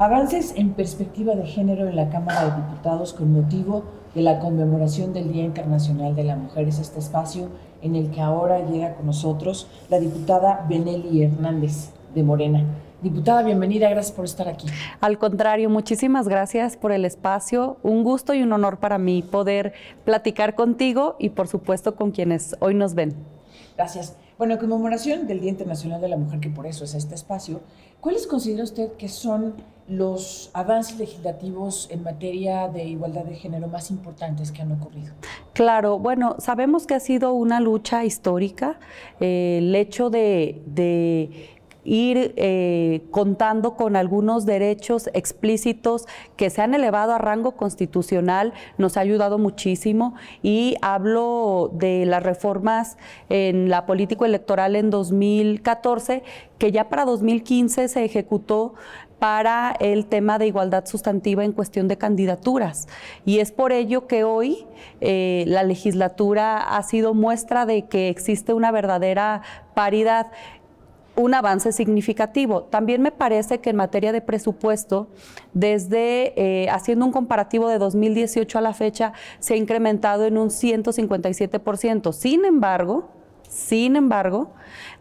Avances en perspectiva de género en la Cámara de Diputados con motivo de la conmemoración del Día Internacional de la Mujer es este espacio en el que ahora llega con nosotros la diputada Benelli Hernández de Morena. Diputada, bienvenida, gracias por estar aquí. Al contrario, muchísimas gracias por el espacio. Un gusto y un honor para mí poder platicar contigo y por supuesto con quienes hoy nos ven. Gracias. Bueno, conmemoración del Día Internacional de la Mujer, que por eso es este espacio, ¿cuáles considera usted que son los avances legislativos en materia de igualdad de género más importantes que han ocurrido? Claro, bueno, sabemos que ha sido una lucha histórica eh, el hecho de ir eh, contando con algunos derechos explícitos que se han elevado a rango constitucional, nos ha ayudado muchísimo y hablo de las reformas en la política electoral en 2014 que ya para 2015 se ejecutó para el tema de igualdad sustantiva en cuestión de candidaturas. Y es por ello que hoy eh, la legislatura ha sido muestra de que existe una verdadera paridad un avance significativo. También me parece que en materia de presupuesto, desde eh, haciendo un comparativo de 2018 a la fecha, se ha incrementado en un 157%. Sin embargo, sin embargo,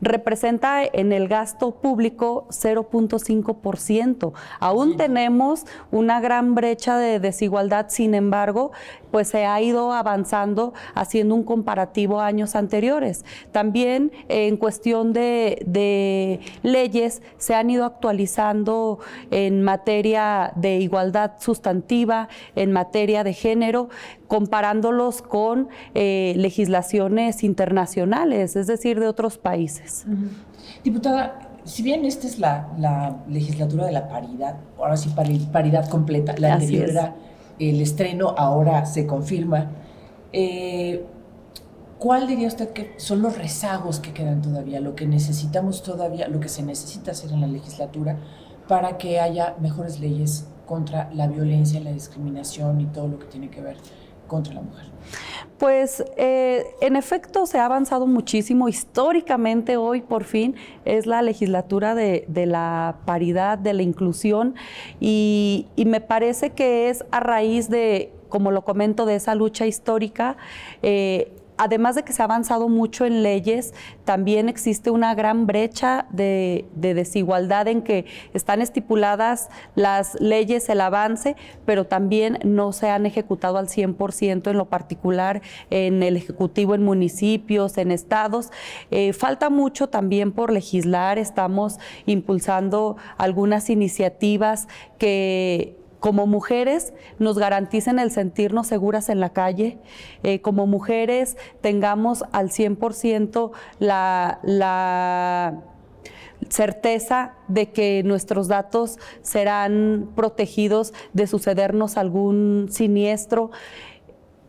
representa en el gasto público 0.5%. Aún tenemos una gran brecha de desigualdad, sin embargo, pues se ha ido avanzando haciendo un comparativo a años anteriores. También en cuestión de leyes se han ido actualizando en materia de igualdad sustantiva, en materia de género, comparándolos con eh, legislaciones internacionales, es decir, de otros países. Diputada, si bien esta es la, legislatura de la paridad, ahora sí paridad completa, la anterior el estreno, ahora se confirma. Eh, ¿Cuál diría usted que son los rezagos que quedan todavía, lo que necesitamos todavía, lo que se necesita hacer en la legislatura para que haya mejores leyes contra la violencia, la discriminación y todo lo que tiene que ver contra la mujer? Pues eh, en efecto se ha avanzado muchísimo. Históricamente hoy por fin es la legislatura de, la paridad, de la inclusión y, me parece que es a raíz de como lo comento, de esa lucha histórica, eh, además de que se ha avanzado mucho en leyes, también existe una gran brecha de, desigualdad en que están estipuladas las leyes, el avance, pero también no se han ejecutado al 100% en lo particular en el Ejecutivo, en municipios, en estados. Eh, falta mucho también por legislar, estamos impulsando algunas iniciativas que como mujeres nos garanticen el sentirnos seguras en la calle, eh, como mujeres tengamos al 100% la certeza de que nuestros datos serán protegidos de sucedernos algún siniestro.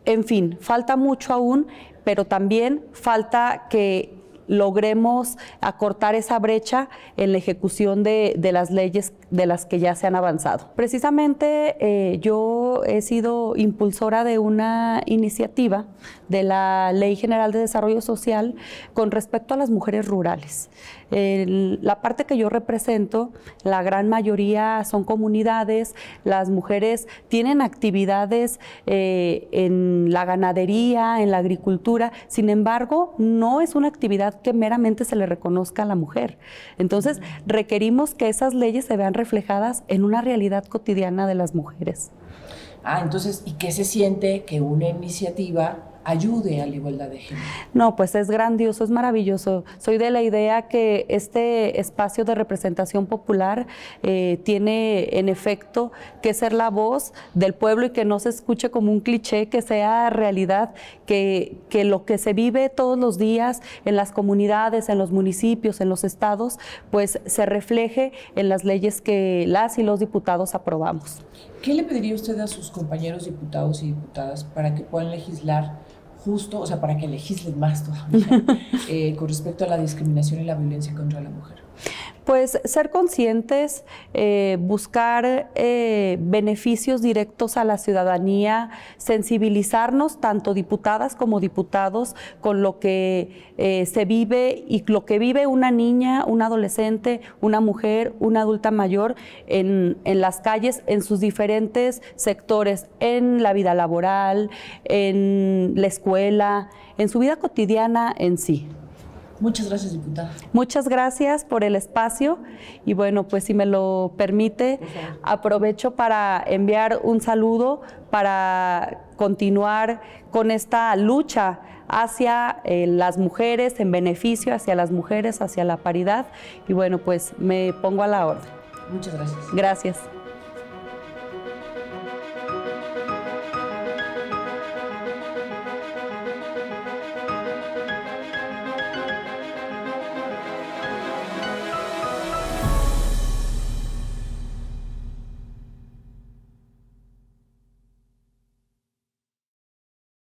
En fin, falta mucho aún, pero también falta que logremos acortar esa brecha en la ejecución de, las leyes de las que ya se han avanzado. Precisamente eh, yo he sido impulsora de una iniciativa de la Ley General de Desarrollo Social con respecto a las mujeres rurales. la parte que yo represento, la gran mayoría son comunidades, las mujeres tienen actividades eh, en la ganadería, en la agricultura, sin embargo, no es una actividad que meramente se le reconozca a la mujer. Entonces, requerimos que esas leyes se vean reflejadas en una realidad cotidiana de las mujeres. Ah, entonces, ¿y qué se siente que una iniciativa ayude a la igualdad de género. No, pues es grandioso, es maravilloso. Soy de la idea que este espacio de representación popular eh, tiene en efecto que ser la voz del pueblo y que no se escuche como un cliché, que sea realidad, que, que lo que se vive todos los días en las comunidades, en los municipios, en los estados, pues se refleje en las leyes que las y los diputados aprobamos. ¿Qué le pediría usted a sus compañeros diputados y diputadas para que puedan legislar justo, o sea, para que legislen más todavía eh, con respecto a la discriminación y la violencia contra la mujer. Pues ser conscientes, eh, buscar eh, beneficios directos a la ciudadanía, sensibilizarnos tanto diputadas como diputados con lo que eh, se vive y lo que vive una niña, un adolescente, una mujer, una adulta mayor en las calles, en sus diferentes sectores, en la vida laboral, en la escuela, en su vida cotidiana en sí. Muchas gracias, diputada. Muchas gracias por el espacio y bueno, pues si me lo permite, aprovecho para enviar un saludo para continuar con esta lucha hacia eh, las mujeres, en beneficio hacia las mujeres, hacia la paridad y bueno, pues me pongo a la orden. Muchas gracias. Gracias.